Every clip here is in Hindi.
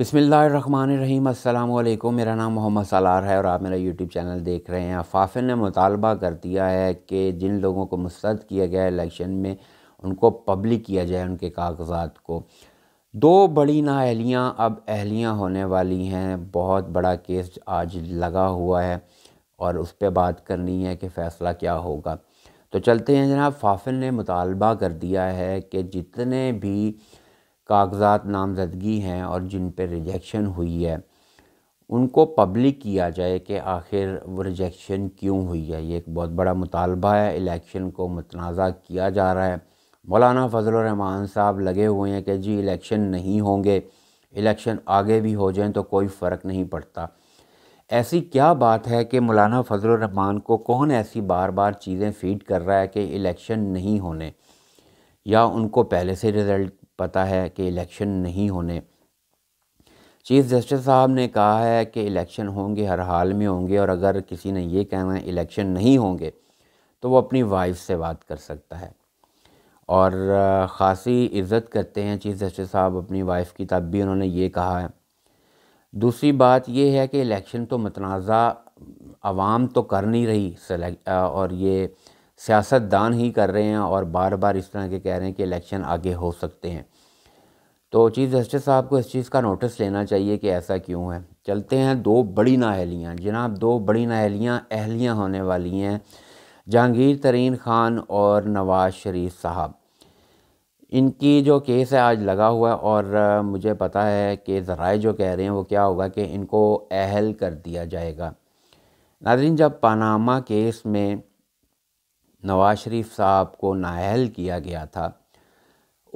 बसमीम अल्लाम मेरा नाम मोहम्मद सालार है और आप मेरा यूट्यूब चैनल देख रहे हैं अफाफिन ने मुतालबा कर दिया है कि जिन लोगों को मुस्रद किया गया इलेक्शन में उनको पब्लिक किया जाए उनके कागजात को दो बड़ी नाअहलियाँ अब अहलियाँ होने वाली हैं बहुत बड़ा केस आज लगा हुआ है और उस पर बात करनी है कि फ़ैसला क्या होगा तो चलते हैं जनाब फाफिन ने मुतालबा कर दिया है कि जितने भी कागज़ात नामजदगी हैं और जिन पर रिजेक्शन हुई है उनको पब्लिक किया जाए कि आखिर वो रिजेक्शन क्यों हुई है ये एक बहुत बड़ा मुतालबा है इलेक्शन को मतनाज़ा किया जा रहा है मौलाना रहमान साहब लगे हुए हैं कि जी इलेक्शन नहीं होंगे इलेक्शन आगे भी हो जाएं तो कोई फ़र्क नहीं पड़ता ऐसी क्या बात है कि मौलाना रहमान को कौन ऐसी बार बार चीज़ें फीड कर रहा है कि इलेक्शन नहीं होने या उनको पहले से रिज़ल्ट पता है कि इलेक्शन नहीं होने चीफ़ जस्टिस साहब ने कहा है कि इलेक्शन होंगे हर हाल में होंगे और अगर किसी ने ये कहना है इलेक्शन नहीं होंगे तो वो अपनी वाइफ से बात कर सकता है और ख़ासी इज़्ज़त करते हैं चीफ़ जस्टिस साहब अपनी वाइफ की तब भी उन्होंने ये कहा है दूसरी बात यह है कि इलेक्शन तो मतनाज़ा आवाम तो कर नहीं रही और ये सियासतदान ही कर रहे हैं और बार बार इस तरह के कह रहे हैं कि इलेक्शन आगे हो सकते हैं तो चीफ जस्टिस साहब को इस चीज़ का नोटिस लेना चाहिए कि ऐसा क्यों है चलते हैं दो बड़ी नाहलियाँ जनाब दो बड़ी नाहलियाँ अहलियाँ होने वाली हैं जहांगीर तरीन ख़ान और नवाज़ शरीफ साहब इनकी जो केस है आज लगा हुआ है और मुझे पता है कि ज़राए जो कह रहे हैं वो क्या होगा कि इनको अहल कर दिया जाएगा नाजरीन जब पानामा केस में नवाज शरीफ साहब को नाहल किया गया था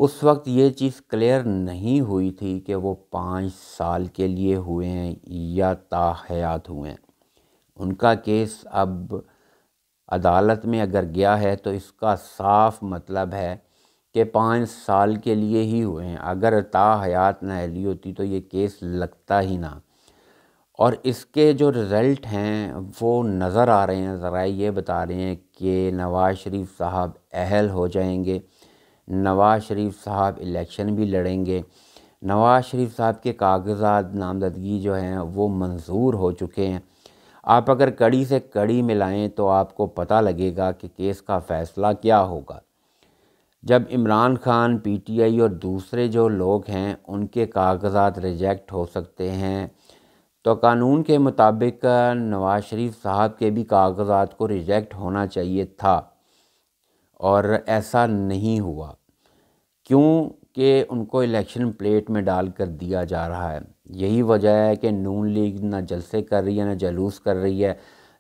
उस वक्त ये चीज़ क्लियर नहीं हुई थी कि वो पाँच साल के लिए हुए हैं या ताहयात हुए हैं उनका केस अब अदालत में अगर गया है तो इसका साफ मतलब है कि पाँच साल के लिए ही हुए हैं अगर ताहयात नहली होती तो ये केस लगता ही ना और इसके जो रिज़ल्ट हैं वो नज़र आ रहे हैं ज़रा ये बता रहे हैं कि नवाज़ शरीफ साहब अहल हो जाएंगे नवाज़ शरीफ साहब इलेक्शन भी लड़ेंगे नवाज़ शरीफ साहब के कागजात नामजदगी जो हैं वो मंजूर हो चुके हैं आप अगर कड़ी से कड़ी मिलाएं तो आपको पता लगेगा कि केस का फ़ैसला क्या होगा जब इमरान खान पीटीआई और दूसरे जो लोग हैं उनके कागजात रिजेक्ट हो सकते हैं तो कानून के मुताबिक नवाज़ शरीफ साहब के भी कागजात को रिजेक्ट होना चाहिए था और ऐसा नहीं हुआ क्योंकि उनको इलेक्शन प्लेट में डाल कर दिया जा रहा है यही वजह है कि नून लीग ना जलसे कर रही है ना जलूस कर रही है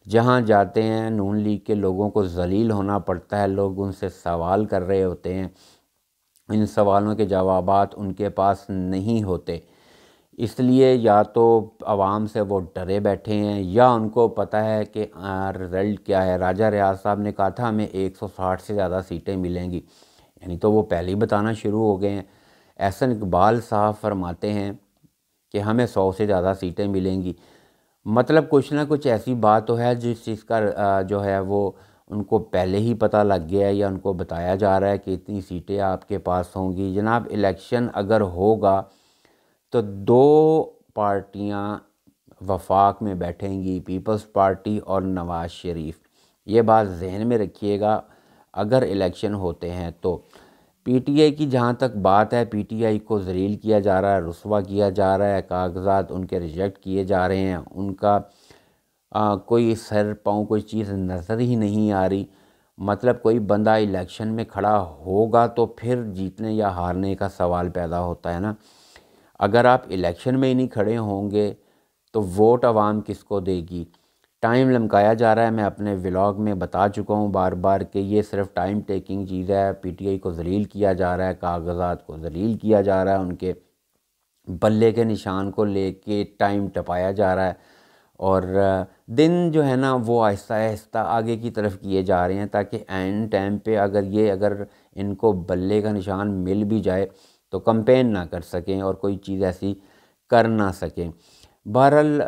जहाँ जाते हैं नून लीग के लोगों को जलील होना पड़ता है लोग उनसे सवाल कर रहे होते हैं इन सवालों के जवाब उनके पास नहीं होते इसलिए या तो आवाम से वो डरे बैठे हैं या उनको पता है कि रिज़ल्ट क्या है राजा रियाज साहब ने कहा था हमें 160 से ज़्यादा सीटें मिलेंगी यानी तो वो पहले ही बताना शुरू हो गए हैं एहसन इकबाल साहब फरमाते हैं कि हमें सौ से ज़्यादा सीटें मिलेंगी मतलब कुछ ना कुछ ऐसी बात तो है जिस चीज़ का जो है वो उनको पहले ही पता लग गया है या उनको बताया जा रहा है कि इतनी सीटें आपके पास होंगी जनाब इलेक्शन अगर होगा तो दो पार्टियां वफाक में बैठेंगी पीपल्स पार्टी और नवाज़ शरीफ ये बात जहन में रखिएगा अगर इलेक्शन होते हैं तो पीटीआई की जहाँ तक बात है पीटीआई को जलील किया जा रहा है रसवा किया जा रहा है कागजात उनके रिजेक्ट किए जा रहे हैं उनका आ, कोई सर पाँव कोई चीज़ नज़र ही नहीं आ रही मतलब कोई बंदा इलेक्शन में खड़ा होगा तो फिर जीतने या हारने का सवाल पैदा होता है ना अगर आप इलेक्शन में ही नहीं खड़े होंगे तो वोट आवाम किसको देगी टाइम लमकाया जा रहा है मैं अपने व्लॉग में बता चुका हूँ बार बार कि ये सिर्फ टाइम टेकिंग चीज़ है पीटीआई को जलील किया जा रहा है कागजात को जलील किया जा रहा है उनके बल्ले के निशान को लेके टाइम टपाया जा रहा है और दिन जो है ना वो आहिस्ता आहिस्ता आगे की तरफ किए जा रहे हैं ताकि एंड टाइम पे अगर ये अगर इनको बल्ले का निशान मिल भी जाए तो कंपेन ना कर सकें और कोई चीज़ ऐसी कर ना सकें बहरहाल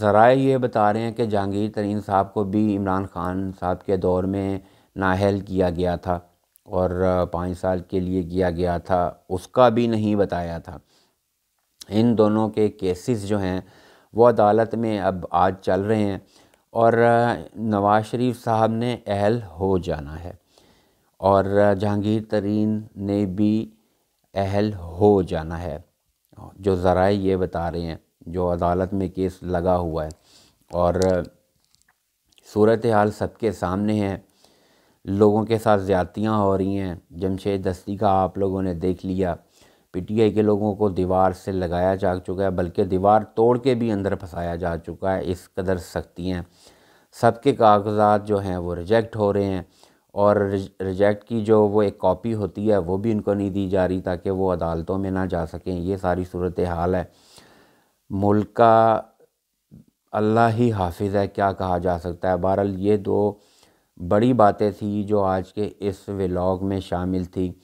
ज़रा ये बता रहे हैं कि जहांगीर तरीन साहब को भी इमरान खान साहब के दौर में नाहल किया गया था और पाँच साल के लिए किया गया था उसका भी नहीं बताया था इन दोनों के केसेस जो हैं वो अदालत में अब आज चल रहे हैं और नवाज़ शरीफ साहब ने अहल हो जाना है और जहांगीर तरीन ने भी अहल हो जाना है जो ज़रा ये बता रहे हैं जो अदालत में केस लगा हुआ है और सूरत हाल सबके सामने है लोगों के साथ ज़्यादतियाँ हो रही हैं जमशेद दस्ती का आप लोगों ने देख लिया पीटीआई के लोगों को दीवार से लगाया जा चुका है बल्कि दीवार तोड़ के भी अंदर फंसाया जा चुका है इस कदर सख्ती हैं सबके कागजात जो हैं वो रिजेक्ट हो रहे हैं और रिजेक्ट की जो वो एक कॉपी होती है वो भी इनको नहीं दी जा रही ताकि वो अदालतों में ना जा सकें ये सारी सूरत हाल है मुल्क का अल्लाह ही हाफिज़ है क्या कहा जा सकता है बहरहाल ये दो बड़ी बातें थी जो आज के इस व्लाग में शामिल थी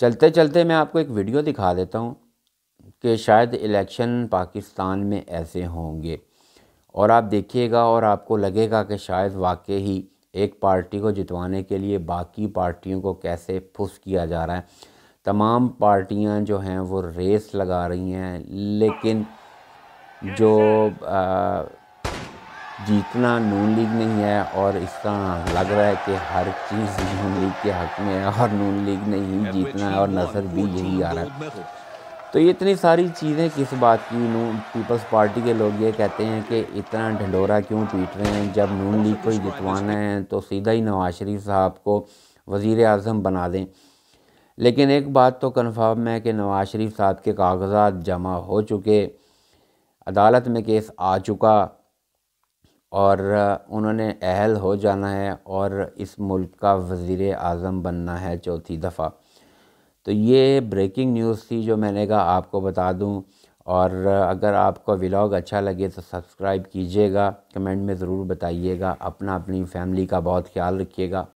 चलते चलते मैं आपको एक वीडियो दिखा देता हूँ कि शायद इलेक्शन पाकिस्तान में ऐसे होंगे और आप देखिएगा और आपको लगेगा कि शायद वाकई ही एक पार्टी को जितवाने के लिए बाकी पार्टियों को कैसे फुस किया जा रहा है तमाम पार्टियां जो हैं वो रेस लगा रही हैं लेकिन जो जीतना नून लीग नहीं है और इसका लग रहा है कि हर चीज़ नून लीग के हक में है और नून लीग ने ही जीतना है और नजर भी यही आ रहा है तो ये इतनी सारी चीज़ें किस बात की नू पीपल्स पार्टी के लोग ये कहते हैं कि इतना ढंडोरा क्यों पीट रहे हैं जब नून लीग को ही जितवाना है तो सीधा ही नवाज शरीफ साहब को वज़ी अजम बना दें लेकिन एक बात तो कन्फर्म है कि नवाज शरीफ साहब के कागजात जमा हो चुके अदालत में केस आ चुका और उन्होंने अहल हो जाना है और इस मुल्क का वज़ी अजम बनना है चौथी दफ़ा तो ये ब्रेकिंग न्यूज़ थी जो मैंने कहा आपको बता दूं और अगर आपको व्लॉग अच्छा लगे तो सब्सक्राइब कीजिएगा कमेंट में ज़रूर बताइएगा अपना अपनी फैमिली का बहुत ख्याल रखिएगा